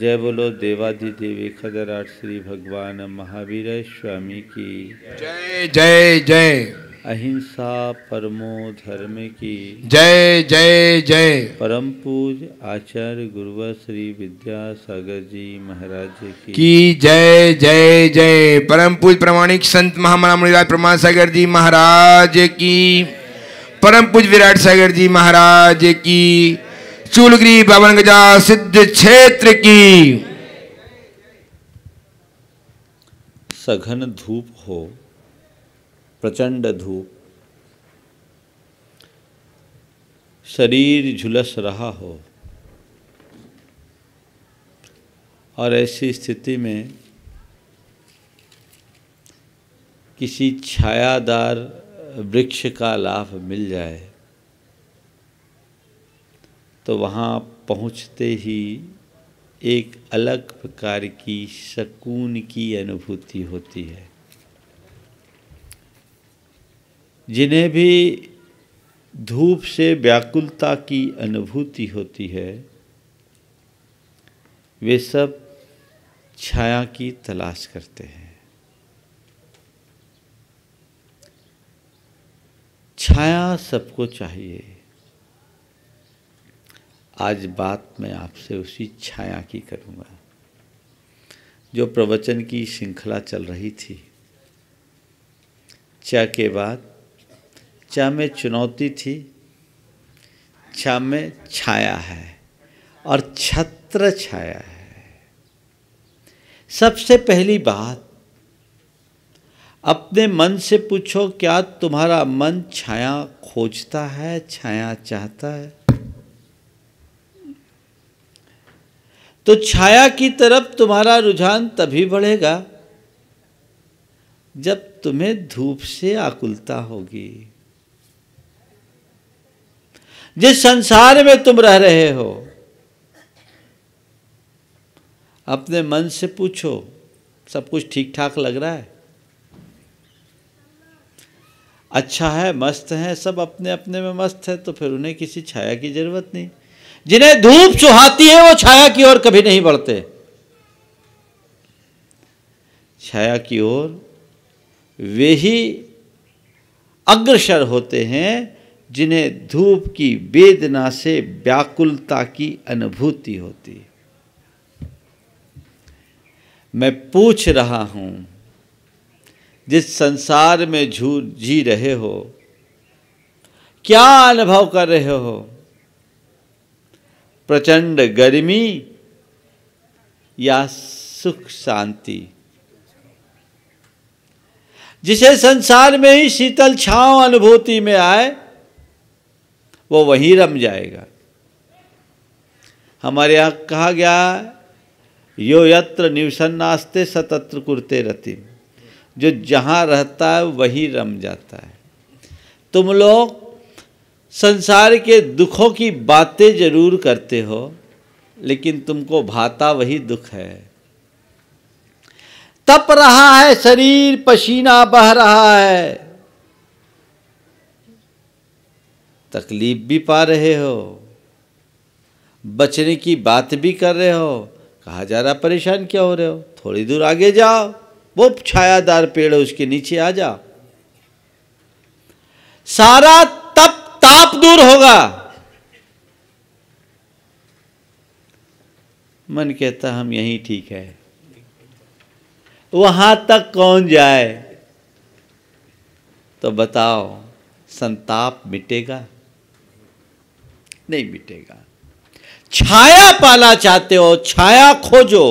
जय बोलो देवाधिदेवी एक श्री भगवान महावीर स्वामी की जय जय जय अहिंसा परमो धर्म की जय जय जय परम पूज आचार्य गुरुवर श्री विद्यासागर जी महाराज की जय जय जय परम पूज प्रमाणिक संत महामना प्रमाण सागर जी महाराज की परम पूज विराट सागर जी महाराज की चूलगिरी भवन गजा सिद्ध क्षेत्र की सघन धूप हो प्रचंड धूप शरीर झुलस रहा हो और ऐसी स्थिति में किसी छायादार वृक्ष का लाभ मिल जाए तो वहाँ पहुँचते ही एक अलग प्रकार की सकून की अनुभूति होती है जिन्हें भी धूप से व्याकुलता की अनुभूति होती है वे सब छाया की तलाश करते हैं छाया सबको चाहिए आज बात मैं आपसे उसी छाया की करूँगा जो प्रवचन की श्रृंखला चल रही थी चा के बाद चा में चुनौती थी छा में छाया है और छत्र छाया है सबसे पहली बात अपने मन से पूछो क्या तुम्हारा मन छाया खोजता है छाया चाहता है तो छाया की तरफ तुम्हारा रुझान तभी बढ़ेगा जब तुम्हें धूप से आकुलता होगी जिस संसार में तुम रह रहे हो अपने मन से पूछो सब कुछ ठीक ठाक लग रहा है अच्छा है मस्त है सब अपने अपने में मस्त है तो फिर उन्हें किसी छाया की जरूरत नहीं जिन्हें धूप सुहाती है वो छाया की ओर कभी नहीं बढ़ते छाया की ओर वे ही अग्रसर होते हैं जिन्हें धूप की वेदना से व्याकुलता की अनुभूति होती मैं पूछ रहा हूं जिस संसार में झूठ जी रहे हो क्या अनुभव कर रहे हो प्रचंड गर्मी या सुख शांति जिसे संसार में ही शीतल छांव अनुभूति में आए वो वहीं रम जाएगा हमारे यहां कहा गया यो यत्र निवसन नास्ते सतत्र कुरते रति जो जहां रहता है वही रम जाता है तुम लोग संसार के दुखों की बातें जरूर करते हो लेकिन तुमको भाता वही दुख है तप रहा है शरीर पसीना बह रहा है तकलीफ भी पा रहे हो बचने की बात भी कर रहे हो कहा जा रहा परेशान क्या हो रहे हो थोड़ी दूर आगे जाओ वो छायादार पेड़ उसके नीचे आ जाओ सारा पाप दूर होगा मन कहता हम यही ठीक है वहां तक कौन जाए तो बताओ संताप मिटेगा नहीं मिटेगा छाया पाना चाहते हो छाया खोजो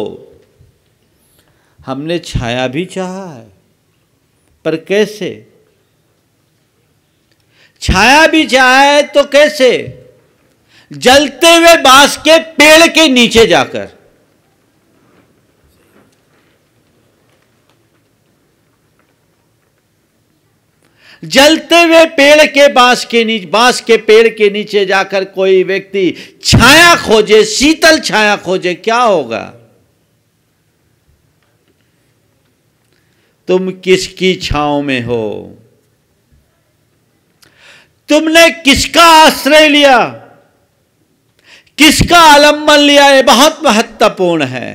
हमने छाया भी चाहा है पर कैसे छाया भी चाहे तो कैसे जलते हुए बांस के पेड़ के नीचे जाकर जलते हुए पेड़ के बांस के नीचे बांस के पेड़ के नीचे जाकर कोई व्यक्ति छाया खोजे शीतल छाया खोजे क्या होगा तुम किसकी छाओ में हो तुमने किसका आश्रय लिया किसका आलम्बन लिया ये बहुत महत्वपूर्ण है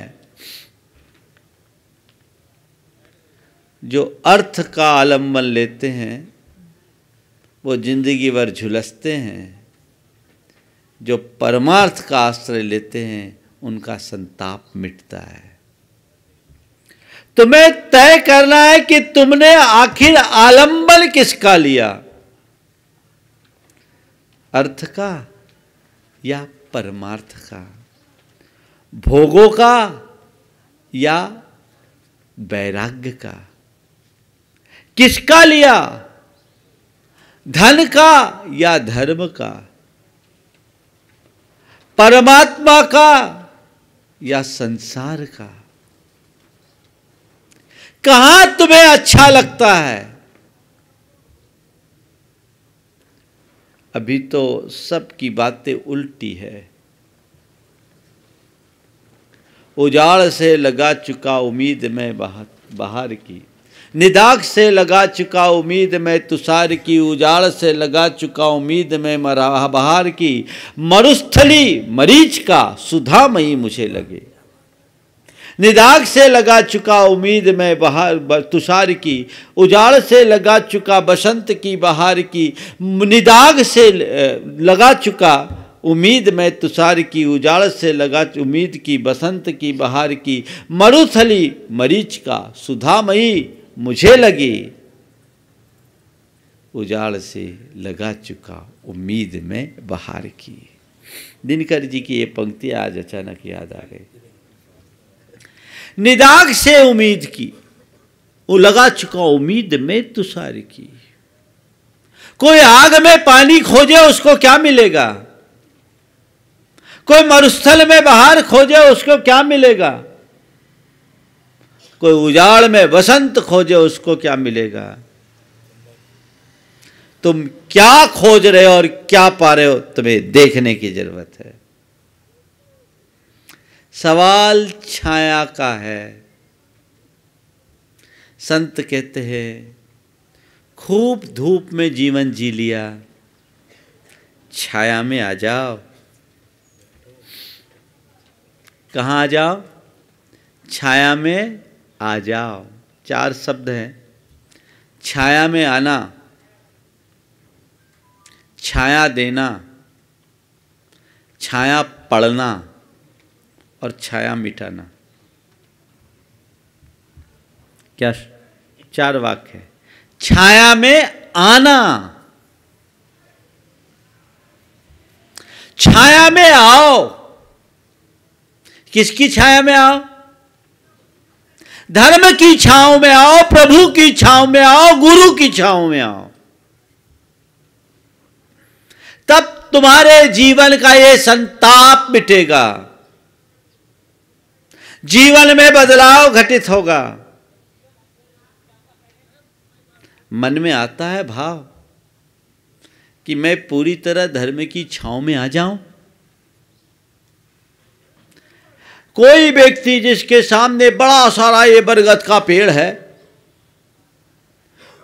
जो अर्थ का आलम्बन लेते हैं वो जिंदगी भर झुलसते हैं जो परमार्थ का आश्रय लेते हैं उनका संताप मिटता है तुम्हें तय करना है कि तुमने आखिर आलंबन किसका लिया अर्थ का या परमार्थ का भोगों का या वैराग्य का किसका लिया धन का या धर्म का परमात्मा का या संसार का कहा तुम्हें अच्छा लगता है अभी तो सब की बातें उल्टी है उजाड़ से लगा चुका उम्मीद में बाहर की निदाग से लगा चुका उम्मीद में तुषार की उजाड़ से लगा चुका उम्मीद में मरा बहार की मरुस्थली मरीच का सुधा मई मुझे लगे निदाग से लगा चुका उम्मीद में बहार तुषार की उजाड़ से लगा चुका बसंत की बहार की निदाग से लगा चुका उम्मीद में तुषार की उजाड़ से लगा उम्मीद की बसंत की बहार की मरुथली मरीच का सुधामयी मुझे लगी उजाड़ से लगा चुका उम्मीद में बहार की दिनकर जी की ये पंक्ति आज अचानक याद आ गई निदाग से उम्मीद की वो लगा चुका उम्मीद में तुषार की कोई आग में पानी खोजे उसको क्या मिलेगा कोई मरुस्थल में बाहर खोजे उसको क्या मिलेगा कोई उजाड़ में वसंत खोजे उसको क्या मिलेगा तुम क्या खोज रहे हो और क्या पा रहे हो तुम्हें देखने की जरूरत है सवाल छाया का है संत कहते हैं खूब धूप में जीवन जी लिया छाया में आ जाओ कहाँ आ जाओ छाया में आ जाओ चार शब्द हैं छाया में आना छाया देना छाया पढ़ना और छाया मिटाना क्या चार वाक्य है छाया में आना छाया में आओ किसकी छाया में आओ धर्म की छाओ में आओ प्रभु की छाव में आओ गुरु की छाओ में आओ तब तुम्हारे जीवन का ये संताप मिटेगा जीवन में बदलाव घटित होगा मन में आता है भाव कि मैं पूरी तरह धर्म की छाव में आ जाऊं कोई व्यक्ति जिसके सामने बड़ा सारा ये बरगद का पेड़ है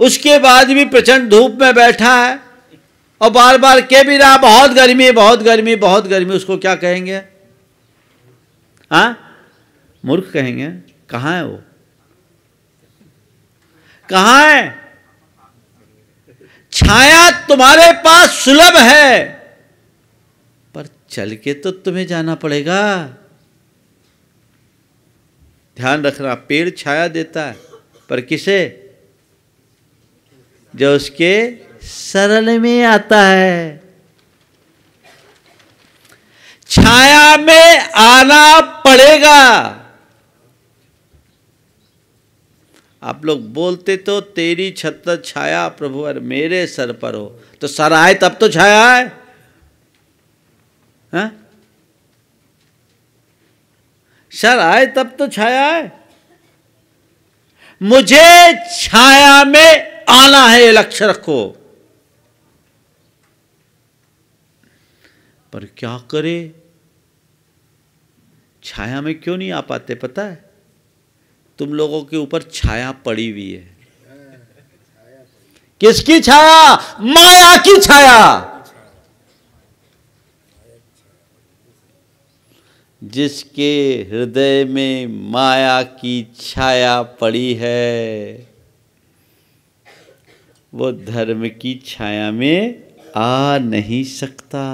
उसके बाद भी प्रचंड धूप में बैठा है और बार बार के भी रहा बहुत गर्मी बहुत गर्मी बहुत गर्मी उसको क्या कहेंगे हाँ मूर्ख कहेंगे कहाँ है वो कहाँ है छाया तुम्हारे पास सुलभ है पर चल के तो तुम्हें जाना पड़ेगा ध्यान रखना पेड़ छाया देता है पर किसे जो उसके सरल में आता है छाया में आना पड़ेगा आप लोग बोलते तो तेरी छत छाया प्रभु अरे मेरे सर पर हो तो सर आए तब तो छाया है हाँ? सर आए तब तो छाया है मुझे छाया में आना है लक्ष्य रखो पर क्या करे छाया में क्यों नहीं आ पाते पता है तुम लोगों के ऊपर छाया पड़ी हुई है हाँ, किसकी छाया माया की छाया जिसके हृदय में माया की छाया पड़ी है वो धर्म की छाया में आ नहीं सकता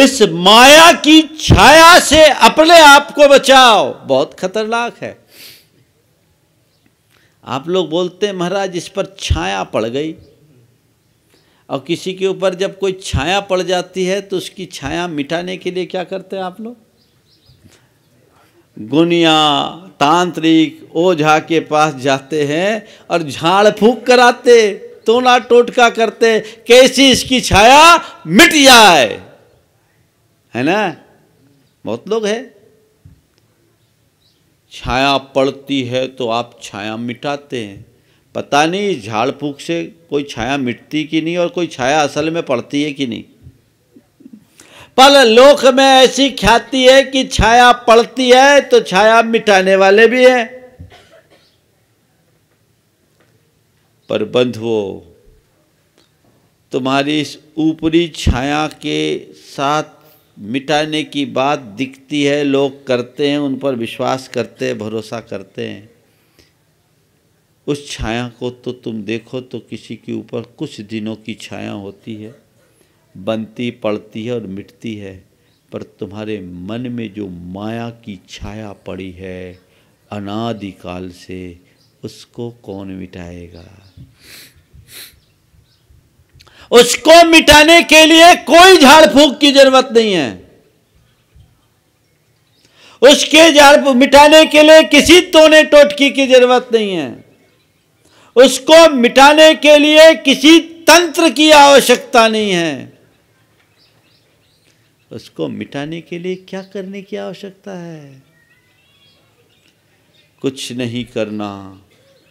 इस माया की छाया से अपने आप को बचाओ बहुत खतरनाक है आप लोग बोलते हैं महाराज इस पर छाया पड़ गई और किसी के ऊपर जब कोई छाया पड़ जाती है तो उसकी छाया मिटाने के लिए क्या करते हैं आप लोग गुनिया तांत्रिक ओझा के पास जाते हैं और झाड़ फूक कराते तोला टोटका करते कैसी इसकी छाया मिट जाए है ना बहुत लोग है छाया पड़ती है तो आप छाया मिटाते हैं पता नहीं झाड़ फूक से कोई छाया मिटती कि नहीं और कोई छाया असल में पड़ती है कि नहीं पर लोक में ऐसी ख्याति है कि छाया पड़ती है तो छाया मिटाने वाले भी हैं पर बंध वो तुम्हारी इस ऊपरी छाया के साथ मिटाने की बात दिखती है लोग करते हैं उन पर विश्वास करते हैं भरोसा करते हैं उस छाया को तो तुम देखो तो किसी के ऊपर कुछ दिनों की छाया होती है बनती पड़ती है और मिटती है पर तुम्हारे मन में जो माया की छाया पड़ी है अनादिकाल से उसको कौन मिटाएगा उसको मिटाने के लिए कोई झाड़ फूक की जरूरत नहीं है उसके झाड़ मिटाने के लिए किसी तोने टोटकी की जरूरत नहीं है उसको मिटाने के लिए किसी तंत्र की आवश्यकता नहीं है उसको मिटाने के लिए क्या करने की आवश्यकता है कुछ नहीं करना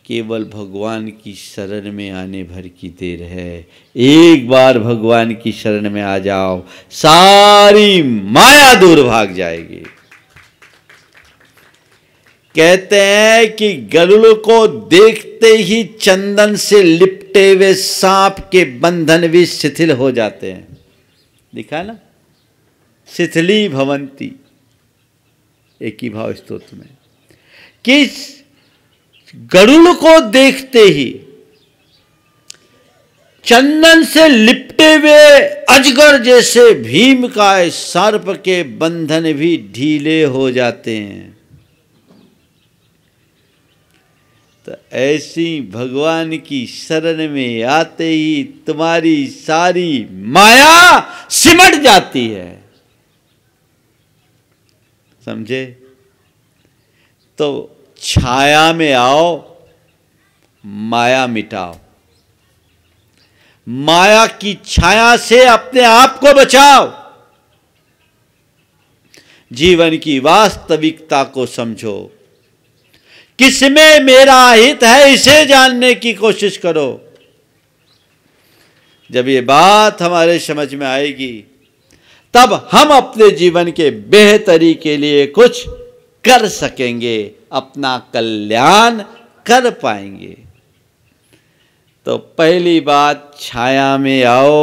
केवल भगवान की शरण में आने भर की देर है एक बार भगवान की शरण में आ जाओ सारी माया दूर भाग जाएगी कहते हैं कि गरुड़ को देखते ही चंदन से लिपटे हुए सांप के बंधन भी शिथिल हो जाते हैं दिखा ना शिथिली भवंती एक ही भाव स्त्रोत में किस गरुड़ को देखते ही चंदन से लिपटे हुए अजगर जैसे भीम का सर्प के बंधन भी ढीले हो जाते हैं तो ऐसी भगवान की शरण में आते ही तुम्हारी सारी माया सिमट जाती है समझे तो छाया में आओ माया मिटाओ माया की छाया से अपने आप को बचाओ जीवन की वास्तविकता को समझो किसमें मेरा हित है इसे जानने की कोशिश करो जब ये बात हमारे समझ में आएगी तब हम अपने जीवन के बेहतरी के लिए कुछ कर सकेंगे अपना कल्याण कर पाएंगे तो पहली बात छाया में आओ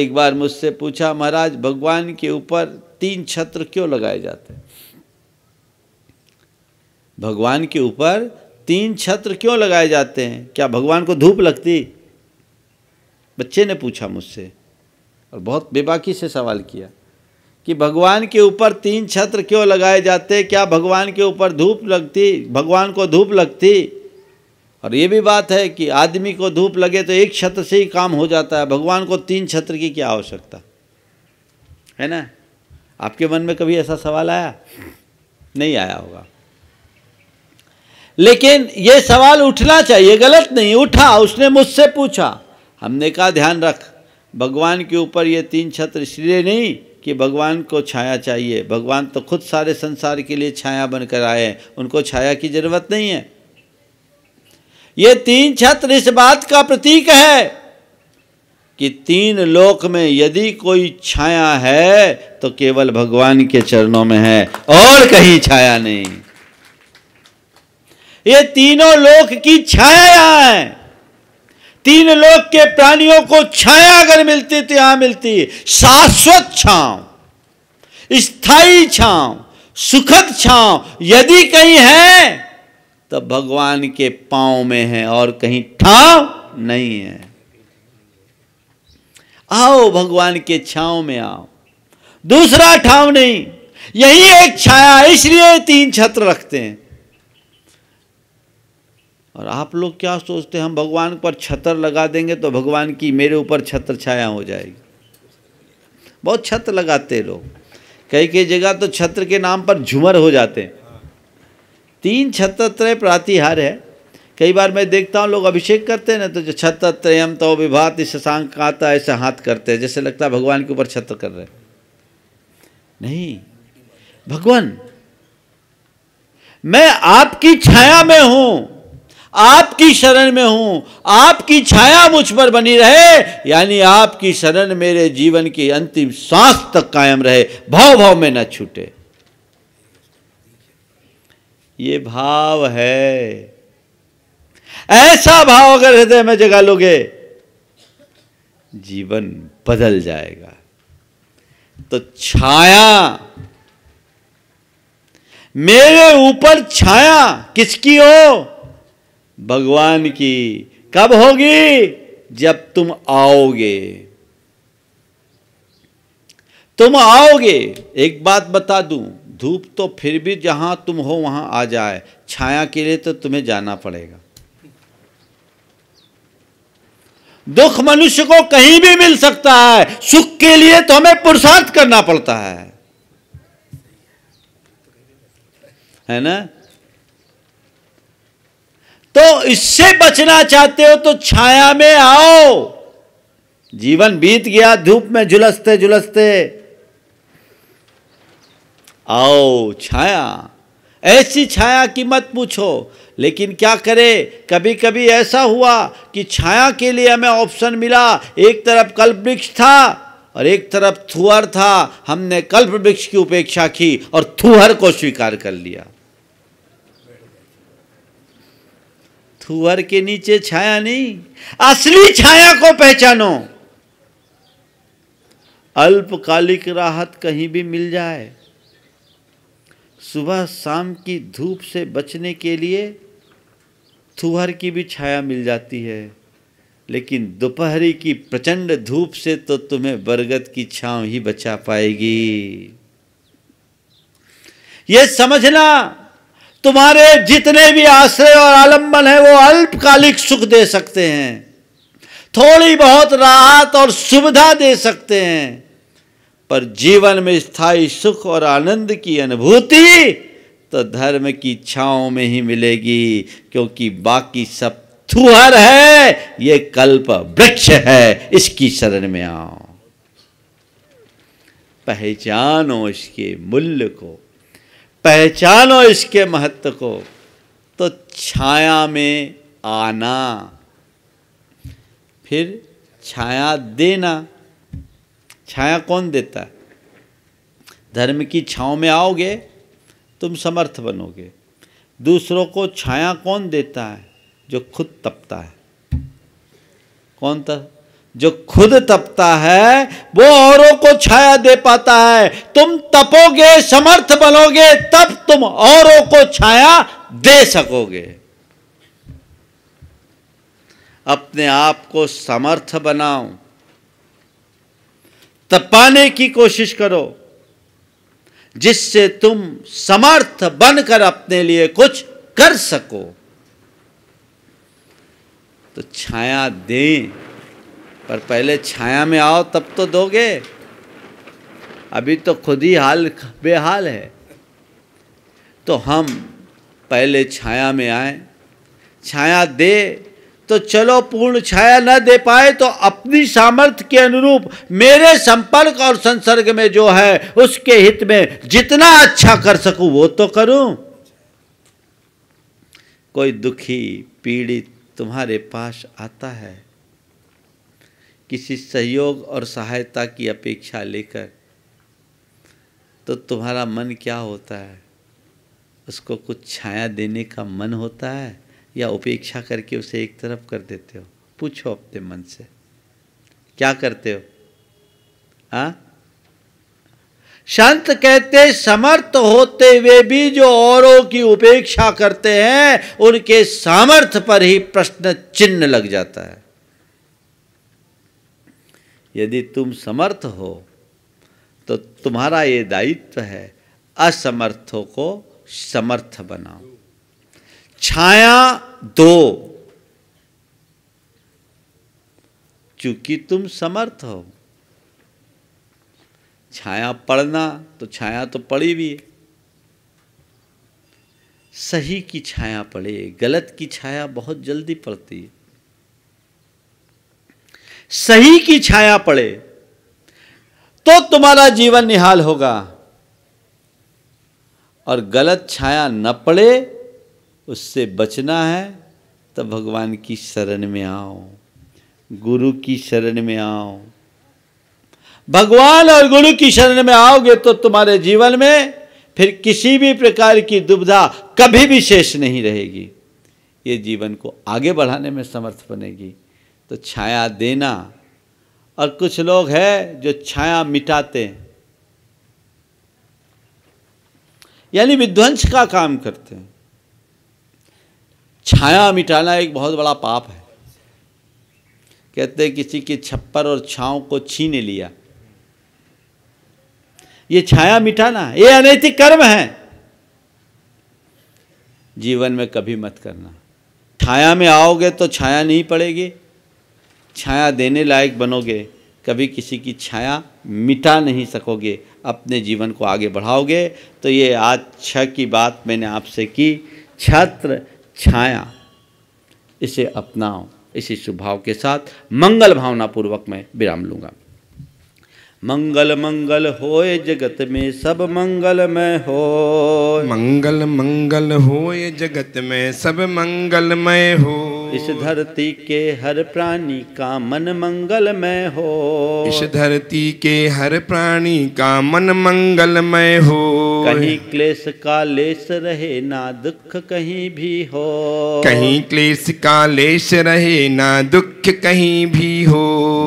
एक बार मुझसे पूछा महाराज भगवान के ऊपर तीन छत्र क्यों लगाए जाते हैं भगवान के ऊपर तीन छत्र क्यों लगाए जाते हैं क्या भगवान को धूप लगती बच्चे ने पूछा मुझसे और बहुत बेबाकी से सवाल किया कि भगवान के ऊपर तीन छत्र क्यों लगाए जाते क्या भगवान के ऊपर धूप लगती भगवान को धूप लगती और ये भी बात है कि आदमी को धूप लगे तो एक छत्र से ही काम हो जाता है भगवान को तीन छत्र की क्या आवश्यकता है ना आपके मन में कभी ऐसा सवाल आया नहीं आया होगा लेकिन ये सवाल उठना चाहिए गलत नहीं उठा उसने मुझसे पूछा हमने कहा ध्यान रख भगवान के ऊपर ये तीन छत्र इसलिए नहीं कि भगवान को छाया चाहिए भगवान तो खुद सारे संसार के लिए छाया बनकर आए हैं उनको छाया की जरूरत नहीं है ये तीन छत्र इस बात का प्रतीक है कि तीन लोक में यदि कोई छाया है तो केवल भगवान के चरणों में है और कहीं छाया नहीं ये तीनों लोक की छाया है तीन लोक के प्राणियों को छाया अगर मिलती तो यहां मिलती शाश्वत छांव स्थायी छांव सुखद छांव यदि कहीं है तो भगवान के पांव में है और कहीं ठाव नहीं है आओ भगवान के छांव में आओ दूसरा ठाव नहीं यही एक छाया इसलिए तीन छत्र रखते हैं और आप लोग क्या सोचते हैं हम भगवान पर छतर लगा देंगे तो भगवान की मेरे ऊपर छत्र छाया हो जाएगी बहुत छत्र लगाते लोग कई कई जगह तो छत्र के नाम पर झूमर हो जाते हैं तीन छत्रत्रय प्रातिहार है कई बार मैं देखता हूँ लोग अभिषेक करते हैं ना तो जो छत्रत्रयम तो विभात शशांक आता ऐसे हाथ करते हैं जैसे लगता है भगवान के ऊपर छत्र कर रहे हैं नहीं भगवान मैं आपकी छाया में हूं आपकी शरण में हूं आपकी छाया मुझ पर बनी रहे यानी आपकी शरण मेरे जीवन की अंतिम सांस तक कायम रहे भाव भाव में न छूटे ये भाव है ऐसा भाव अगर हृदय में जगा लोगे जीवन बदल जाएगा तो छाया मेरे ऊपर छाया किसकी हो भगवान की कब होगी जब तुम आओगे तुम आओगे एक बात बता दूं धूप तो फिर भी जहां तुम हो वहां आ जाए छाया के लिए तो तुम्हें जाना पड़ेगा दुख मनुष्य को कहीं भी मिल सकता है सुख के लिए तो हमें पुरुषार्थ करना पड़ता है है ना तो इससे बचना चाहते हो तो छाया में आओ जीवन बीत गया धूप में झुलसते झुलसते आओ छाया ऐसी छाया की मत पूछो लेकिन क्या करें कभी कभी ऐसा हुआ कि छाया के लिए हमें ऑप्शन मिला एक तरफ कल्प वृक्ष था और एक तरफ थुअर था हमने कल्प वृक्ष की उपेक्षा की और थुअर को स्वीकार कर लिया थुअर के नीचे छाया नहीं असली छाया को पहचानो अल्पकालिक राहत कहीं भी मिल जाए सुबह शाम की धूप से बचने के लिए थुहर की भी छाया मिल जाती है लेकिन दोपहरी की प्रचंड धूप से तो तुम्हें बरगद की छांव ही बचा पाएगी यह समझना तुम्हारे जितने भी आश्रय और आलंबन है वो अल्पकालिक सुख दे सकते हैं थोड़ी बहुत राहत और सुविधा दे सकते हैं पर जीवन में स्थायी सुख और आनंद की अनुभूति तो धर्म की इच्छाओं में ही मिलेगी क्योंकि बाकी सब थुहर है ये कल्प वृक्ष है इसकी शरण में आओ पहचानो इसके मूल्य को पहचानो इसके महत्व को तो छाया में आना फिर छाया देना छाया कौन देता है धर्म की छाँव में आओगे तुम समर्थ बनोगे दूसरों को छाया कौन देता है जो खुद तपता है कौन था जो खुद तपता है वो औरों को छाया दे पाता है तुम तपोगे समर्थ बनोगे तब तुम औरों को छाया दे सकोगे अपने आप को समर्थ बनाओ तपाने की कोशिश करो जिससे तुम समर्थ बनकर अपने लिए कुछ कर सको तो छाया दें पर पहले छाया में आओ तब तो दोगे अभी तो खुद ही हाल बेहाल है तो हम पहले छाया में आए छाया दे तो चलो पूर्ण छाया न दे पाए तो अपनी सामर्थ्य के अनुरूप मेरे संपर्क और संसर्ग में जो है उसके हित में जितना अच्छा कर सकूं वो तो करूं कोई दुखी पीड़ित तुम्हारे पास आता है किसी सहयोग और सहायता की अपेक्षा लेकर तो तुम्हारा मन क्या होता है उसको कुछ छाया देने का मन होता है या उपेक्षा करके उसे एक तरफ कर देते हो पूछो अपने मन से क्या करते हो आ? हाँ? संत कहते समर्थ होते हुए भी जो औरों की उपेक्षा करते हैं उनके सामर्थ्य पर ही प्रश्न चिन्ह लग जाता है यदि तुम समर्थ हो तो तुम्हारा ये दायित्व है असमर्थों को समर्थ बनाओ छाया दो चूंकि तुम समर्थ हो छाया पड़ना तो छाया तो पड़ी भी है सही की छाया पड़े गलत की छाया बहुत जल्दी पड़ती है सही की छाया पड़े तो तुम्हारा जीवन निहाल होगा और गलत छाया न पड़े उससे बचना है तो भगवान की शरण में आओ गुरु की शरण में आओ भगवान और गुरु की शरण में आओगे तो तुम्हारे जीवन में फिर किसी भी प्रकार की दुविधा कभी भी शेष नहीं रहेगी ये जीवन को आगे बढ़ाने में समर्थ बनेगी तो छाया देना और कुछ लोग हैं जो छाया मिटाते हैं यानी विध्वंस का काम करते हैं छाया मिटाना एक बहुत बड़ा पाप है कहते हैं किसी के छप्पर और छाओ को छीन लिया ये छाया मिटाना ये अनैतिक कर्म है जीवन में कभी मत करना छाया में आओगे तो छाया नहीं पड़ेगी छाया देने लायक बनोगे कभी किसी की छाया मिटा नहीं सकोगे अपने जीवन को आगे बढ़ाओगे तो ये आज छ की बात मैंने आपसे की छत्र छाया इसे अपनाओ इसी स्वभाव के साथ मंगल भावना पूर्वक मैं विराम लूँगा मंगल मंगल होए जगत में सब मंगल में हो मंगल मंगल होए जगत में सब मंगलमय हो इस धरती के हर प्राणी का मन मंगलमय हो इस धरती के हर प्राणी का मन मंगलमय हो कहीं क्लेश का लेश रहे ना दुख कहीं भी हो कहीं क्लेश का लेश रहे ना दुख कहीं भी हो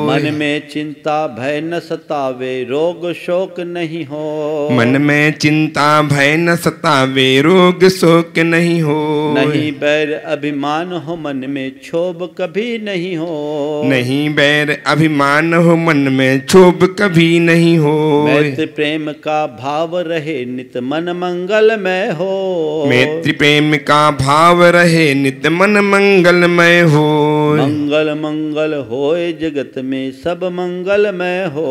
मन में चिंता भय न सतावे रोग शोक नहीं हो मन में चिंता भय न सतावे रोग शोक नहीं हो नहीं बैर अभिमान हो मन में क्षोभ कभी नहीं हो नहीं बैर अभिमान हो मन में क्षोभ कभी नहीं हो प्रेम का भाव रहे नित नित मन मंगल में हो मैत्री प्रेम का भाव रहे नित मन मंगल में हो मंगल मंगल होए जगत में सब मंगल में हो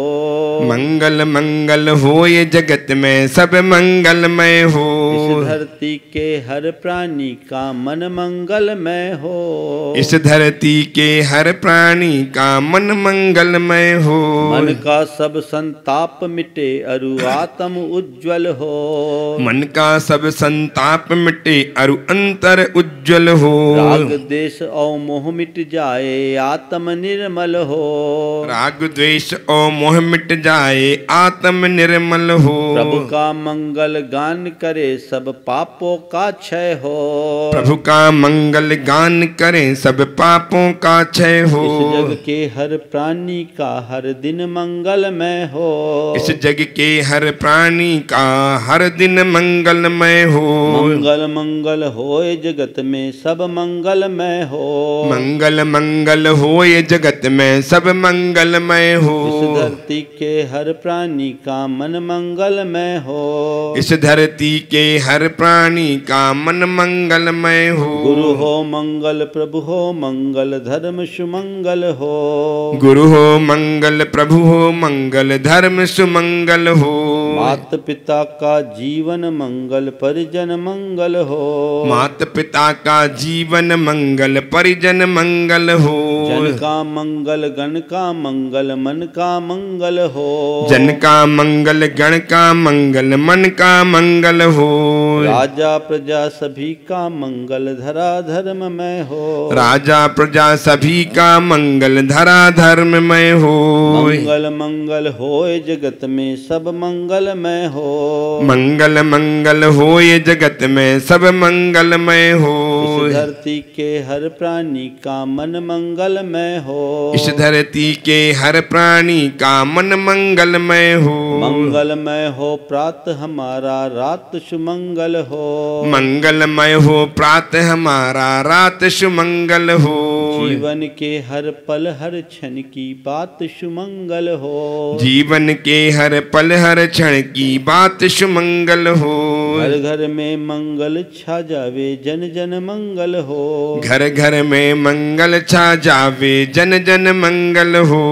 मंगल मंगल होए जगत में सब मंगल में हो इस धरती के हर प्राणी का मन मंगल में हो इस धरती के हर प्राणी का मन मंगल में हो मन का सब संताप मिटे अरु आत्म उज्जवल हो मन का सब संताप मिटे अरु अंतर उज्जवल हो राग द्वेष और मोह मिट जाए आत्म निर्मल हो राग द्वेष और मोह मिट जाए आत्म निर्मल हो प्रभु का मंगल गान करे सब पापों का क्षय हो प्रभु का मंगल गान करे सब पापों का क्षय हो इस जग के हर प्राणी का हर दिन मंगलमय हो इस जग के हर प्राणी का हर दिन मंगलमय हो मंगल मंगल हो जगत में सब मंगलमय हो मंगल मंगल होय जगत में सब मंगलमय हो इस धरती के हर प्राणी का मन मंगलमय हो इस धरती के हर प्राणी का मन मंगलमय हो गुरु हो मंगल प्रभु हो मंगल धर्म सुमंगल हो गुरु हो मंगल प्रभु हो मंगल धर्म सुमंगल हो मात पिता का जीवन मंगल परिजन मंगल हो मात पिता का जीवन मंगल परिजन मंगल हो जन का मंगल गण का मंगल मन का मंगल हो जन का मंगल गण का मंगल मन का मंगल हो राजा प्रजा सभी का मंगल धरा धर्म में हो राजा प्रजा सभी का मंगल धरा धर्म में हो मंगल मंगल हो जगत में सब मंगल मंगलमय हो मंगल मंगल हो ये जगत में सब मंगलमय हो इस धरती के हर प्राणी का मन मंगलमय हो इस धरती के हर प्राणी का मन मंगलमय हो मंगलमय हो प्रात हमारा रात सुमंगल हो मंगलमय हो प्रात हमारा रात सुमंगल हो जीवन के हर पल हर क्षण की बात सुमंगल हो जीवन के हर पल हर क्षण की बात सुमंगल हो घर घर में मंगल छा जावे जन जन मंगल हो घर घर में मंगल छा जावे जन जन मंगल हो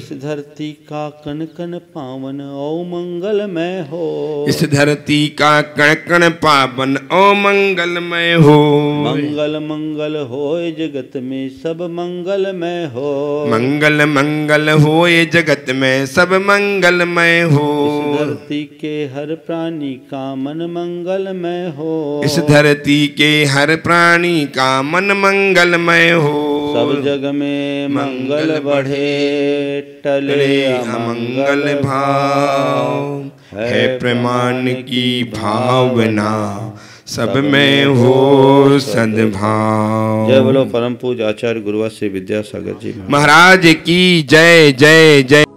इस धरती का कण कण पावन ओ मंगलमय हो इस धरती का कण कण पावन ओ मंगलमय हो मंगल मंगल हो जगत में सब मंगलमय हो मंगल मंगल हो ये जगत में सब मंगलमय हो धरती के हर प्राणी का मन मंगलमय हो इस धरती के हर प्राणी का मन मंगलमय हो सब जग में मंगल बढ़े टले अमंगल भाव है प्रमाण की भावना सब में हो सद्भाव जय बोलो परम पूज आचार्य गुरुवा श्री विद्यासागर जी महाराज की जय जय जय